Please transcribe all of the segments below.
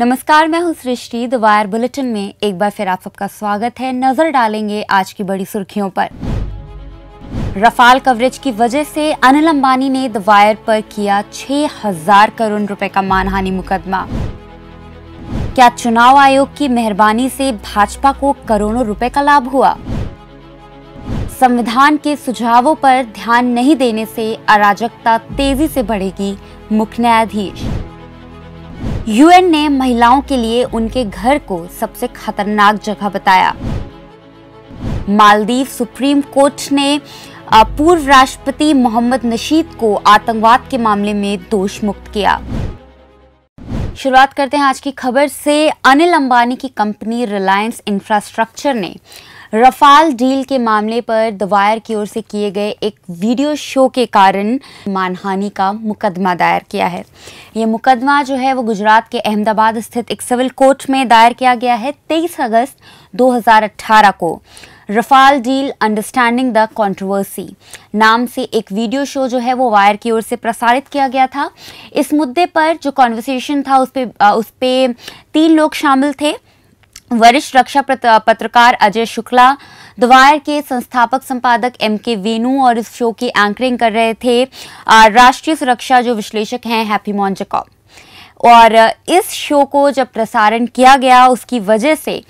नमस्कार मैं हूं सृष्टि द वायर बुलेटिन में एक बार फिर आप सबका स्वागत है नजर डालेंगे आज की बड़ी सुर्खियों पर रफाल कवरेज की वजह से अनिल अंबानी ने द वायर पर किया 6000 करोड़ रुपए का मानहानि मुकदमा क्या चुनाव आयोग की मेहरबानी से भाजपा को करोड़ों रुपए का लाभ हुआ संविधान के सुझावों पर ध्यान नहीं देने से अराजकता तेजी से बढ़ेगी मुख्य न्यायाधीश यूएन ने महिलाओं के लिए उनके घर को सबसे खतरनाक जगह बताया मालदीव सुप्रीम कोर्ट ने पूर्व राष्ट्रपति मोहम्मद नशीद को आतंकवाद के मामले में दोष मुक्त किया शुरुआत करते हैं आज की खबर से अनिल अंबानी की कंपनी रिलायंस इंफ्रास्ट्रक्चर ने रफाल डील के मामले पर द वायर की ओर से किए गए एक वीडियो शो के कारण मानहानि का मुकदमा दायर किया है ये मुकदमा जो है वो गुजरात के अहमदाबाद स्थित एक सिविल कोर्ट में दायर किया गया है 23 अगस्त 2018 को Rafale deal understanding the controversy नाम से एक वीडियो शो जो है वो वायर की ओर से प्रसारित किया गया था इस मुद्दे पर जो कॉन्वर्सेशन था उस पर उस पर तीन लोग शामिल थे वरिष्ठ रक्षा पत्रकार अजय शुक्ला द्वार के संस्थापक संपादक एम के वेणु और इस शो की एंकरिंग कर रहे थे राष्ट्रीय सुरक्षा जो विश्लेषक हैं हैप्पी मॉन जकॉब और इस शो को जब प्रसारण किया गया उसकी वजह से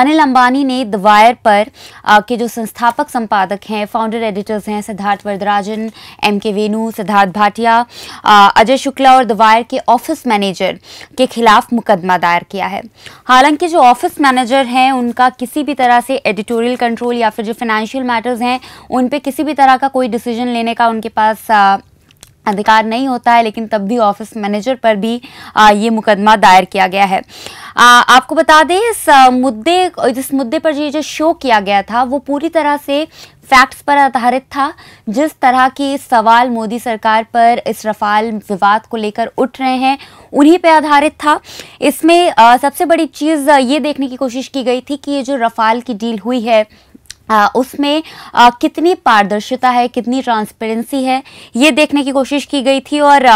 अनिल अंबानी ने द वायर पर आ, के जो संस्थापक संपादक हैं फाउंडर एडिटर्स हैं सिद्धार्थ वरदराजन एम के वेणु सिद्धार्थ भाटिया अजय शुक्ला और द वायर के ऑफिस मैनेजर के खिलाफ मुकदमा दायर किया है हालांकि जो ऑफिस मैनेजर हैं उनका किसी भी तरह से एडिटोरियल कंट्रोल या फिर जो फाइनेंशियल मैटर्स हैं उन पर किसी भी तरह का कोई डिसीजन लेने का उनके पास आ, अधिकार नहीं होता है लेकिन तब भी ऑफिस मैनेजर पर भी आ, ये मुकदमा दायर किया गया है आ, आपको बता दें इस मुद्दे जिस मुद्दे पर ये जो शो किया गया था वो पूरी तरह से फैक्ट्स पर आधारित था जिस तरह के सवाल मोदी सरकार पर इस रफाल विवाद को लेकर उठ रहे हैं उन्हीं पर आधारित था इसमें आ, सबसे बड़ी चीज़ ये देखने की कोशिश की गई थी कि ये जो रफाल की डील हुई है उसमें कितनी पारदर्शिता है कितनी ट्रांसपेरेंसी है ये देखने की कोशिश की गई थी और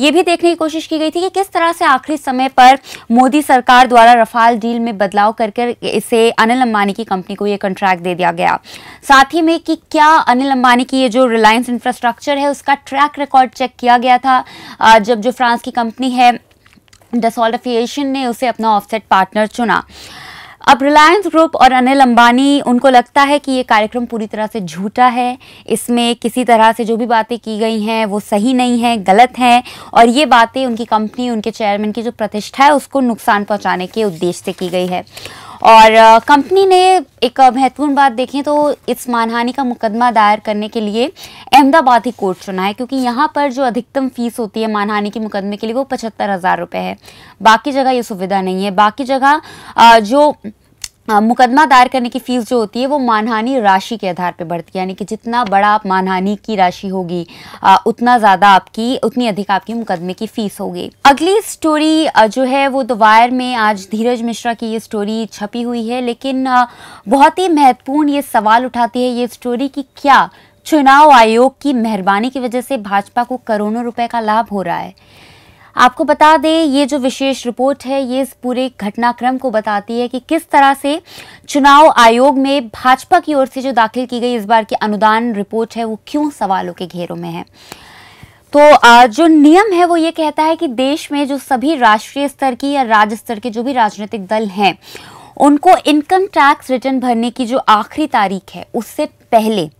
ये भी देखने की कोशिश की गई थी कि किस तरह से आखिरी समय पर मोदी सरकार द्वारा रफाल डील में बदलाव कर कर इसे अनिल अंबानी की कंपनी को ये कंट्रैक्ट दे दिया गया साथ ही में कि क्या अनिल अंबानी की ये जो रिलायंस इंफ्रास्ट्रक्चर है उसका ट्रैक रिकॉर्ड चेक किया गया था जब जो फ्रांस की कंपनी है डसॉल्ट एफिएशन ने उसे अपना ऑफसेट पार्टनर चुना अब रिलायंस ग्रुप और अनिल अंबानी उनको लगता है कि ये कार्यक्रम पूरी तरह से झूठा है इसमें किसी तरह से जो भी बातें की गई हैं वो सही नहीं है गलत हैं और ये बातें उनकी कंपनी उनके चेयरमैन की जो प्रतिष्ठा है उसको नुकसान पहुंचाने के उद्देश्य से की गई है और कंपनी ने एक महत्वपूर्ण बात देखें तो इस मानहानि का मुकदमा दायर करने के लिए अहमदाबाद ही कोर्ट चुना है क्योंकि यहाँ पर जो अधिकतम फीस होती है मानहानि के मुकदमे के लिए वो पचहत्तर हज़ार रुपये है बाकी जगह ये सुविधा नहीं है बाकी जगह जो हाँ, मुकदमा दायर करने की फ़ीस जो होती है वो मानहानि राशि के आधार पर बढ़ती है यानी कि जितना बड़ा आप मानहानि की राशि होगी उतना ज़्यादा आपकी उतनी अधिक आपकी मुकदमे की फ़ीस होगी अगली स्टोरी जो है वो द वायर में आज धीरज मिश्रा की ये स्टोरी छपी हुई है लेकिन बहुत ही महत्वपूर्ण ये सवाल उठाती है ये स्टोरी कि क्या चुनाव आयोग की मेहरबानी की वजह से भाजपा को करोड़ों रुपए का लाभ हो रहा है आपको बता दें ये जो विशेष रिपोर्ट है ये इस पूरे घटनाक्रम को बताती है कि किस तरह से चुनाव आयोग में भाजपा की ओर से जो दाखिल की गई इस बार की अनुदान रिपोर्ट है वो क्यों सवालों के घेरों में है तो जो नियम है वो ये कहता है कि देश में जो सभी राष्ट्रीय स्तर की या राज्य स्तर के जो भी राजनीतिक दल हैं उनको इनकम टैक्स रिटर्न भरने की जो आखिरी तारीख है उससे पहले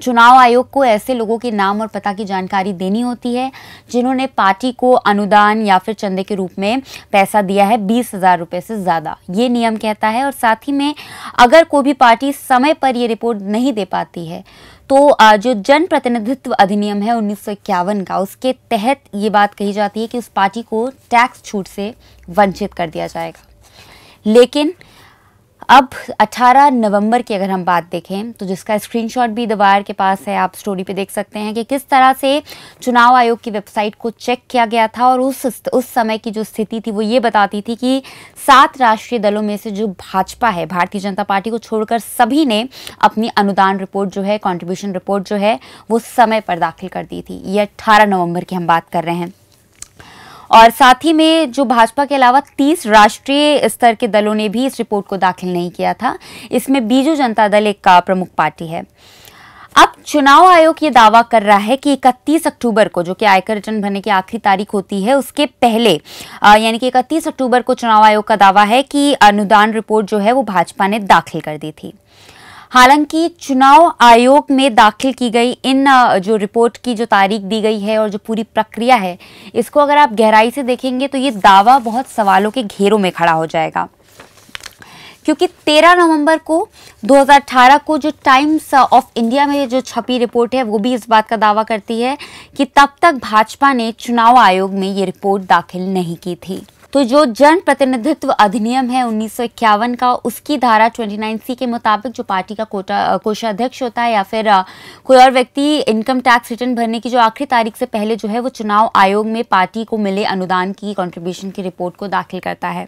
चुनाव आयोग को ऐसे लोगों के नाम और पता की जानकारी देनी होती है जिन्होंने पार्टी को अनुदान या फिर चंदे के रूप में पैसा दिया है बीस हज़ार रुपये से ज़्यादा ये नियम कहता है और साथ ही में अगर कोई भी पार्टी समय पर ये रिपोर्ट नहीं दे पाती है तो जो जन प्रतिनिधित्व अधिनियम है उन्नीस का उसके तहत ये बात कही जाती है कि उस पार्टी को टैक्स छूट से वंचित कर दिया जाएगा लेकिन अब 18 नवंबर की अगर हम बात देखें तो जिसका स्क्रीनशॉट भी द के पास है आप स्टोरी पे देख सकते हैं कि किस तरह से चुनाव आयोग की वेबसाइट को चेक किया गया था और उस उस समय की जो स्थिति थी वो ये बताती थी कि सात राष्ट्रीय दलों में से जो भाजपा है भारतीय जनता पार्टी को छोड़कर सभी ने अपनी अनुदान रिपोर्ट जो है कॉन्ट्रीब्यूशन रिपोर्ट जो है वो समय पर दाखिल कर दी थी ये अट्ठारह नवम्बर की हम बात कर रहे हैं और साथ ही में जो भाजपा के अलावा तीस राष्ट्रीय स्तर के दलों ने भी इस रिपोर्ट को दाखिल नहीं किया था इसमें बीजू जनता दल एक का प्रमुख पार्टी है अब चुनाव आयोग ये दावा कर रहा है कि 31 अक्टूबर को जो कि आयकर रिटर्न भरने की आखिरी तारीख होती है उसके पहले यानी कि 31 अक्टूबर को चुनाव आयोग का दावा है कि अनुदान रिपोर्ट जो है वो भाजपा ने दाखिल कर दी थी हालांकि चुनाव आयोग में दाखिल की गई इन जो रिपोर्ट की जो तारीख दी गई है और जो पूरी प्रक्रिया है इसको अगर आप गहराई से देखेंगे तो ये दावा बहुत सवालों के घेरों में खड़ा हो जाएगा क्योंकि 13 नवंबर को 2018 को जो टाइम्स ऑफ इंडिया में जो छपी रिपोर्ट है वो भी इस बात का दावा करती है कि तब तक भाजपा ने चुनाव आयोग में ये रिपोर्ट दाखिल नहीं की थी तो जो जन प्रतिनिधित्व अधिनियम है उन्नीस का उसकी धारा 29 सी के मुताबिक जो पार्टी का कोटा कोषाध्यक्ष होता है या फिर कोई और व्यक्ति इनकम टैक्स रिटर्न भरने की जो आखिरी तारीख से पहले जो है वो चुनाव आयोग में पार्टी को मिले अनुदान की कॉन्ट्रीब्यूशन की रिपोर्ट को दाखिल करता है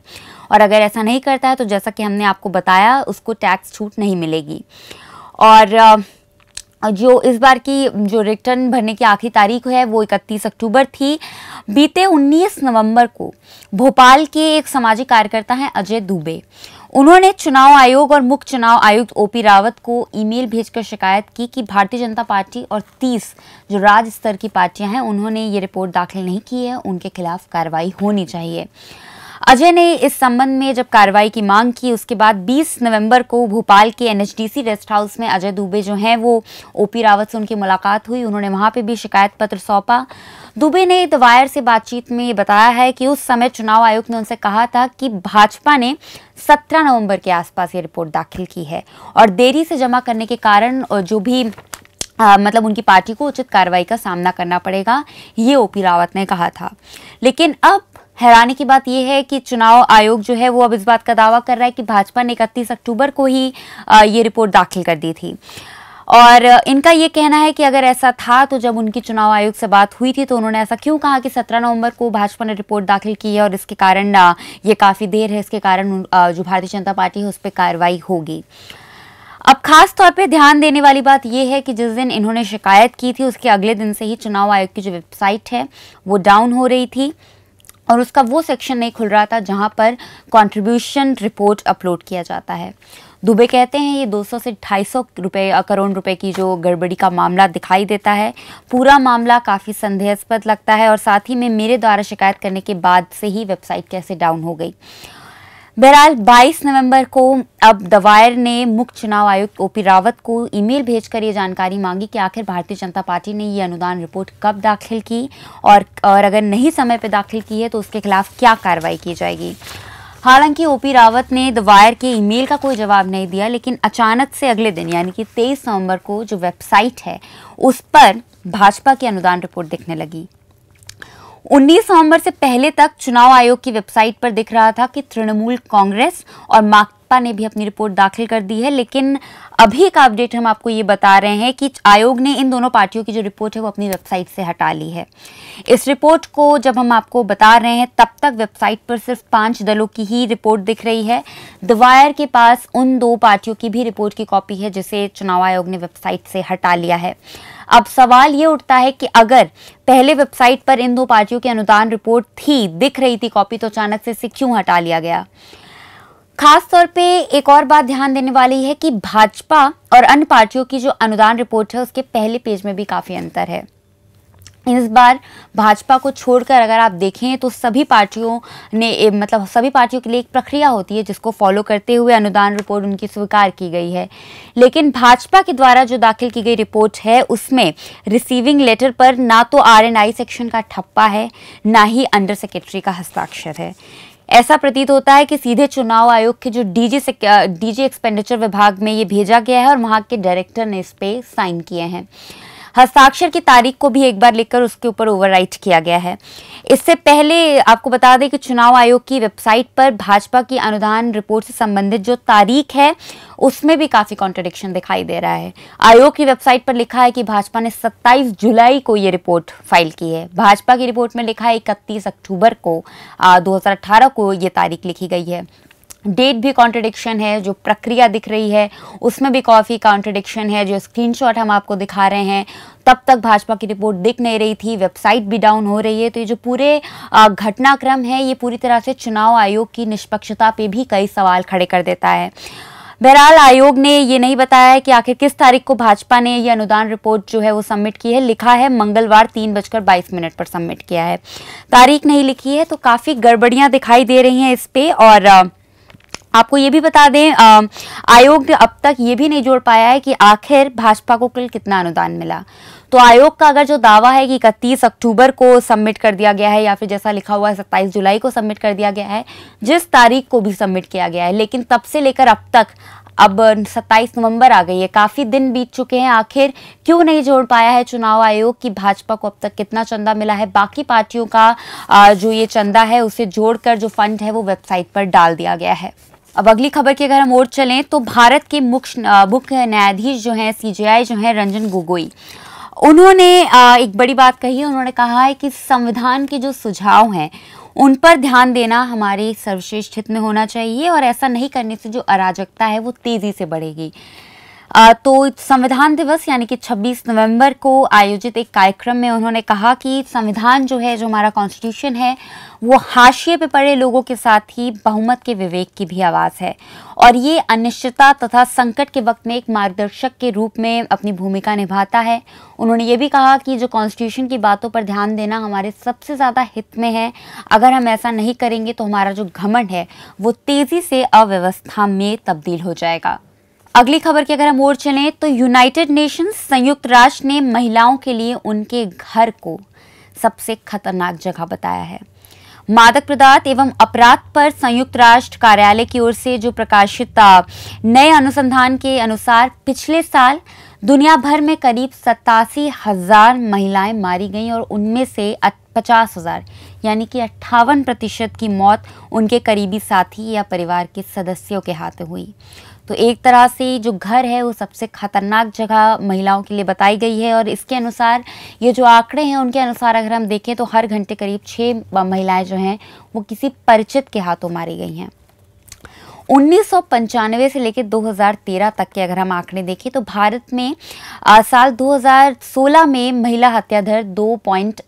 और अगर ऐसा नहीं करता है तो जैसा कि हमने आपको बताया उसको टैक्स छूट नहीं मिलेगी और जो इस बार की जो रिटर्न भरने की आखिरी तारीख है वो 31 अक्टूबर थी बीते 19 नवंबर को भोपाल के एक सामाजिक कार्यकर्ता हैं अजय दुबे उन्होंने चुनाव आयोग और मुख्य चुनाव आयुक्त ओपी रावत को ईमेल भेजकर शिकायत की कि भारतीय जनता पार्टी और 30 जो राज्य स्तर की पार्टियां हैं उन्होंने ये रिपोर्ट दाखिल नहीं की है उनके खिलाफ कार्रवाई होनी चाहिए अजय ने इस संबंध में जब कार्रवाई की मांग की उसके बाद 20 नवंबर को भोपाल के एनएचडीसी रेस्ट हाउस में अजय दुबे जो हैं वो ओपी रावत से उनकी मुलाकात हुई उन्होंने वहां पर भी शिकायत पत्र सौंपा दुबे ने द वायर से बातचीत में बताया है कि उस समय चुनाव आयोग ने उनसे कहा था कि भाजपा ने 17 नवंबर के आसपास ये रिपोर्ट दाखिल की है और देरी से जमा करने के कारण जो भी आ, मतलब उनकी पार्टी को उचित कार्रवाई का सामना करना पड़ेगा ये ओपी रावत ने कहा था लेकिन अब हैरानी की बात यह है कि चुनाव आयोग जो है वो अब इस बात का दावा कर रहा है कि भाजपा ने इकतीस अक्टूबर को ही ये रिपोर्ट दाखिल कर दी थी और इनका ये कहना है कि अगर ऐसा था तो जब उनकी चुनाव आयोग से बात हुई थी तो उन्होंने ऐसा क्यों कहा कि 17 नवंबर को भाजपा ने रिपोर्ट दाखिल की है और इसके कारण ये काफ़ी देर है इसके कारण जो भारतीय जनता पार्टी है उस पर कार्रवाई होगी अब खास तौर पे ध्यान देने वाली बात यह है कि जिस दिन इन्होंने शिकायत की थी उसके अगले दिन से ही चुनाव आयोग की जो वेबसाइट है वो डाउन हो रही थी और उसका वो सेक्शन नहीं खुल रहा था जहाँ पर कंट्रीब्यूशन रिपोर्ट अपलोड किया जाता है दुबे कहते हैं ये 200 से 250 रुपए करोड़ रुपए की जो गड़बड़ी का मामला दिखाई देता है पूरा मामला काफ़ी संदेहास्पद लगता है और साथ ही में मेरे द्वारा शिकायत करने के बाद से ही वेबसाइट कैसे डाउन हो गई बहरहाल 22 नवंबर को अब दवायर ने मुख्य चुनाव आयुक्त ओपी रावत को ईमेल भेजकर ये जानकारी मांगी कि आखिर भारतीय जनता पार्टी ने ये अनुदान रिपोर्ट कब दाखिल की और और अगर नहीं समय पर दाखिल की है तो उसके खिलाफ क्या कार्रवाई की जाएगी हालांकि ओपी रावत ने दवायर के ईमेल का कोई जवाब नहीं दिया लेकिन अचानक से अगले दिन यानी कि तेईस नवम्बर को जो वेबसाइट है उस पर भाजपा की अनुदान रिपोर्ट दिखने लगी 19 नवंबर से पहले तक चुनाव आयोग की वेबसाइट पर दिख रहा था कि तृणमूल कांग्रेस और माकपा ने भी अपनी रिपोर्ट दाखिल कर दी है लेकिन अभी का अपडेट हम आपको ये बता रहे हैं कि आयोग ने इन दोनों पार्टियों की जो रिपोर्ट है वो अपनी वेबसाइट से हटा ली है इस रिपोर्ट को जब हम आपको बता रहे हैं तब तक वेबसाइट पर सिर्फ पांच दलों की ही रिपोर्ट दिख रही है दवायर के पास उन दो पार्टियों की भी रिपोर्ट की कॉपी है जिसे चुनाव आयोग ने वेबसाइट से हटा लिया है अब सवाल ये उठता है कि अगर पहले वेबसाइट पर इन दो पार्टियों की अनुदान रिपोर्ट थी दिख रही थी कॉपी तो अचानक से इसे क्यों हटा लिया गया खास तौर पे एक और बात ध्यान देने वाली है कि भाजपा और अन्य पार्टियों की जो अनुदान रिपोर्ट है उसके पहले पेज में भी काफ़ी अंतर है इस बार भाजपा को छोड़कर अगर आप देखें तो सभी पार्टियों ने मतलब सभी पार्टियों के लिए एक प्रक्रिया होती है जिसको फॉलो करते हुए अनुदान रिपोर्ट उनकी स्वीकार की गई है लेकिन भाजपा के द्वारा जो दाखिल की गई रिपोर्ट है उसमें रिसीविंग लेटर पर ना तो आरएनआई सेक्शन का ठप्पा है ना ही अंडर सेक्रेटरी का हस्ताक्षर है ऐसा प्रतीत होता है कि सीधे चुनाव आयोग के जो डीजी से डीजी एक्सपेंडिचर विभाग में ये भेजा गया है और वहाँ के डायरेक्टर ने इस पर साइन किए हैं हस्ताक्षर की तारीख को भी एक बार लिखकर उसके ऊपर ओवरराइट किया गया है इससे पहले आपको बता दें कि चुनाव आयोग की वेबसाइट पर भाजपा की अनुदान रिपोर्ट से संबंधित जो तारीख है उसमें भी काफ़ी कॉन्ट्रडिक्शन दिखाई दे रहा है आयोग की वेबसाइट पर लिखा है कि भाजपा ने 27 जुलाई को ये रिपोर्ट फाइल की है भाजपा की रिपोर्ट में लिखा है इकतीस अक्टूबर को दो को ये तारीख लिखी गई है डेट भी कॉन्ट्रडिक्शन है जो प्रक्रिया दिख रही है उसमें भी काफ़ी कॉन्ट्रडिक्शन है जो स्क्रीनशॉट हम आपको दिखा रहे हैं तब तक भाजपा की रिपोर्ट दिख नहीं रही थी वेबसाइट भी डाउन हो रही है तो ये जो पूरे घटनाक्रम है ये पूरी तरह से चुनाव आयोग की निष्पक्षता पे भी कई सवाल खड़े कर देता है बहरहाल आयोग ने ये नहीं बताया है कि आखिर किस तारीख को भाजपा ने ये अनुदान रिपोर्ट जो है वो सबमिट की है लिखा है मंगलवार तीन बजकर बाईस मिनट पर सबमिट किया है तारीख नहीं लिखी है तो काफ़ी गड़बड़ियाँ दिखाई दे रही हैं इस पर और आपको ये भी बता दें आयोग ने अब तक ये भी नहीं जोड़ पाया है कि आखिर भाजपा को कुल कितना अनुदान मिला तो आयोग का अगर जो दावा है कि इकतीस अक्टूबर को सबमिट कर दिया गया है या फिर जैसा लिखा हुआ है सत्ताईस जुलाई को सबमिट कर दिया गया है जिस तारीख को भी सबमिट किया गया है लेकिन तब से लेकर अब तक अब 27 नवंबर आ गई है काफ़ी दिन बीत चुके हैं आखिर क्यों नहीं जोड़ पाया है चुनाव आयोग कि भाजपा को अब तक कितना चंदा मिला है बाकी पार्टियों का जो ये चंदा है उसे जोड़कर जो फंड है वो वेबसाइट पर डाल दिया गया है अब अगली खबर की अगर हम और चलें तो भारत के मुख्य मुख्य न्यायाधीश जो हैं सीजेआई जो हैं रंजन गोगोई उन्होंने एक बड़ी बात कही उन्होंने कहा है कि संविधान के जो सुझाव हैं उन पर ध्यान देना हमारे सर्वश्रेष्ठ हित में होना चाहिए और ऐसा नहीं करने से जो अराजकता है वो तेज़ी से बढ़ेगी तो संविधान दिवस यानी कि 26 नवंबर को आयोजित एक कार्यक्रम में उन्होंने कहा कि संविधान जो है जो हमारा कॉन्स्टिट्यूशन है वो हाशिए पे पड़े लोगों के साथ ही बहुमत के विवेक की भी आवाज़ है और ये अनिश्चितता तथा संकट के वक्त में एक मार्गदर्शक के रूप में अपनी भूमिका निभाता है उन्होंने ये भी कहा कि जो कॉन्स्टिट्यूशन की बातों पर ध्यान देना हमारे सबसे ज़्यादा हित में है अगर हम ऐसा नहीं करेंगे तो हमारा जो घमंड है वो तेज़ी से अव्यवस्था में तब्दील हो जाएगा अगली खबर की अगर हम और चलें तो यूनाइटेड नेशंस संयुक्त राष्ट्र ने महिलाओं के लिए उनके घर को सबसे खतरनाक जगह बताया है मादक पदार्थ एवं अपराध पर संयुक्त राष्ट्र कार्यालय की ओर से जो प्रकाशित नए अनुसंधान के अनुसार पिछले साल दुनिया भर में करीब सतासी हजार महिलाएं मारी गईं और उनमें से पचास हजार यानी कि अट्ठावन प्रतिशत की मौत उनके करीबी साथी या परिवार के सदस्यों के हाथ हुई तो एक तरह से जो घर है वो सबसे ख़तरनाक जगह महिलाओं के लिए बताई गई है और इसके अनुसार ये जो आंकड़े हैं उनके अनुसार अगर हम देखें तो हर घंटे करीब छः महिलाएं जो हैं वो किसी परिचित के हाथों मारी गई हैं उन्नीस से लेकर 2013 तक के अगर हम आंकड़े देखें तो भारत में आ, साल 2016 में महिला हत्या दर 2.8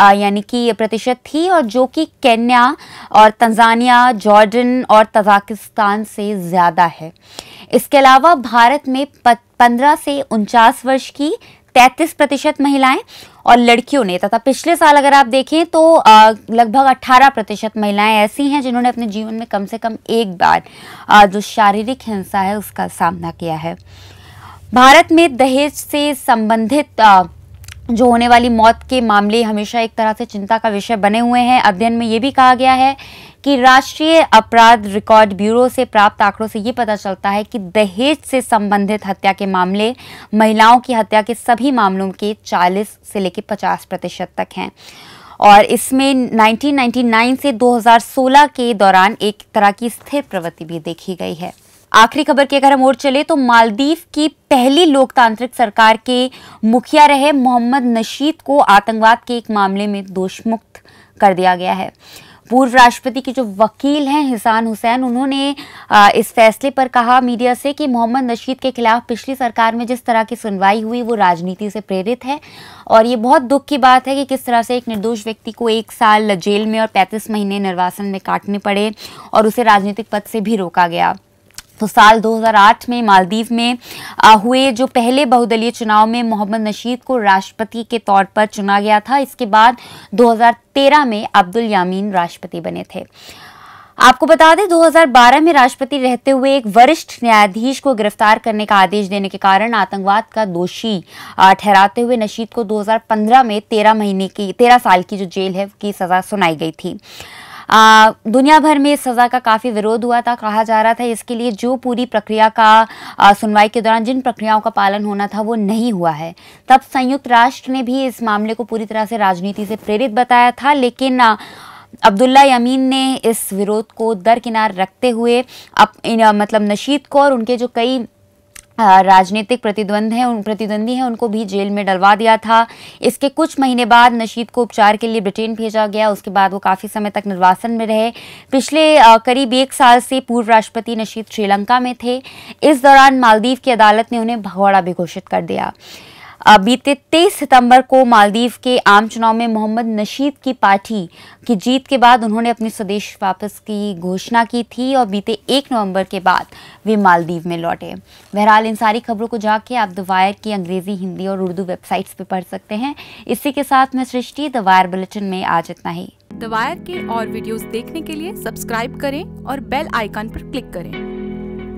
यानी कि प्रतिशत थी और जो कि केन्या और तंजानिया जॉर्डन और तजाकिस्तान से ज़्यादा है इसके अलावा भारत में पंद्रह से उनचास वर्ष की तैंतीस प्रतिशत महिलाएं और लड़कियों ने तथा पिछले साल अगर आप देखें तो लगभग 18 प्रतिशत महिलाएं ऐसी हैं जिन्होंने अपने जीवन में कम से कम एक बार जो शारीरिक हिंसा है उसका सामना किया है भारत में दहेज से संबंधित आ, जो होने वाली मौत के मामले हमेशा एक तरह से चिंता का विषय बने हुए हैं अध्ययन में ये भी कहा गया है कि राष्ट्रीय अपराध रिकॉर्ड ब्यूरो से प्राप्त आंकड़ों से ये पता चलता है कि दहेज से संबंधित हत्या के मामले महिलाओं की हत्या के सभी मामलों के 40 से लेकर 50 प्रतिशत तक हैं और इसमें 1999 से 2016 के दौरान एक तरह की स्थिर प्रवृत्ति भी देखी गई है आखिरी खबर की अगर हम और चले तो मालदीव की पहली लोकतांत्रिक सरकार के मुखिया रहे मोहम्मद नशीद को आतंकवाद के एक मामले में दोषमुक्त कर दिया गया है पूर्व राष्ट्रपति के जो वकील हैं हिसान हुसैन उन्होंने इस फैसले पर कहा मीडिया से कि मोहम्मद नशीद के खिलाफ पिछली सरकार में जिस तरह की सुनवाई हुई वो राजनीति से प्रेरित है और ये बहुत दुख की बात है कि किस तरह से एक निर्दोष व्यक्ति को एक साल जेल में और पैंतीस महीने निर्वासन में काटने पड़े और उसे राजनीतिक पद से भी रोका गया तो साल 2008 में मालदीव में हुए जो पहले बहुदलीय चुनाव में मोहम्मद नशीद को राष्ट्रपति के तौर पर चुना गया था इसके बाद 2013 में अब्दुल यामीन राष्ट्रपति बने थे आपको बता दें 2012 में राष्ट्रपति रहते हुए एक वरिष्ठ न्यायाधीश को गिरफ्तार करने का आदेश देने के कारण आतंकवाद का दोषी ठहराते हुए नशीद को 2015 में 13 महीने की 13 साल की जो जेल है की सजा सुनाई गई थी दुनिया भर में इस सज़ा का काफ़ी विरोध हुआ था कहा जा रहा था इसके लिए जो पूरी प्रक्रिया का सुनवाई के दौरान जिन प्रक्रियाओं का पालन होना था वो नहीं हुआ है तब संयुक्त राष्ट्र ने भी इस मामले को पूरी तरह से राजनीति से प्रेरित बताया था लेकिन अब्दुल्ला यमीन ने इस विरोध को दरकिनार रखते हुए अप, इन, मतलब नशीद को और उनके जो कई राजनीतिक प्रतिद्वंद हैं उन प्रतिद्वंदी हैं उनको भी जेल में डलवा दिया था इसके कुछ महीने बाद नशीद को उपचार के लिए ब्रिटेन भेजा गया उसके बाद वो काफ़ी समय तक निर्वासन में रहे पिछले करीब एक साल से पूर्व राष्ट्रपति नशीद श्रीलंका में थे इस दौरान मालदीव की अदालत ने उन्हें भगौड़ा भी घोषित कर दिया बीते 23 सितंबर को मालदीव के आम चुनाव में मोहम्मद नशीद की पार्टी की जीत के बाद उन्होंने अपने स्वदेश वापस की घोषणा की थी और बीते 1 नवंबर के बाद वे मालदीव में लौटे बहरहाल इन सारी खबरों को जाके आप द वायर की अंग्रेजी हिंदी और उर्दू वेबसाइट्स पर पढ़ सकते हैं इसी के साथ मैं सृष्टि द वायर बुलेटिन में आज इतना ही द वायर के और वीडियोज देखने के लिए सब्सक्राइब करें और बेल आइकन पर क्लिक करें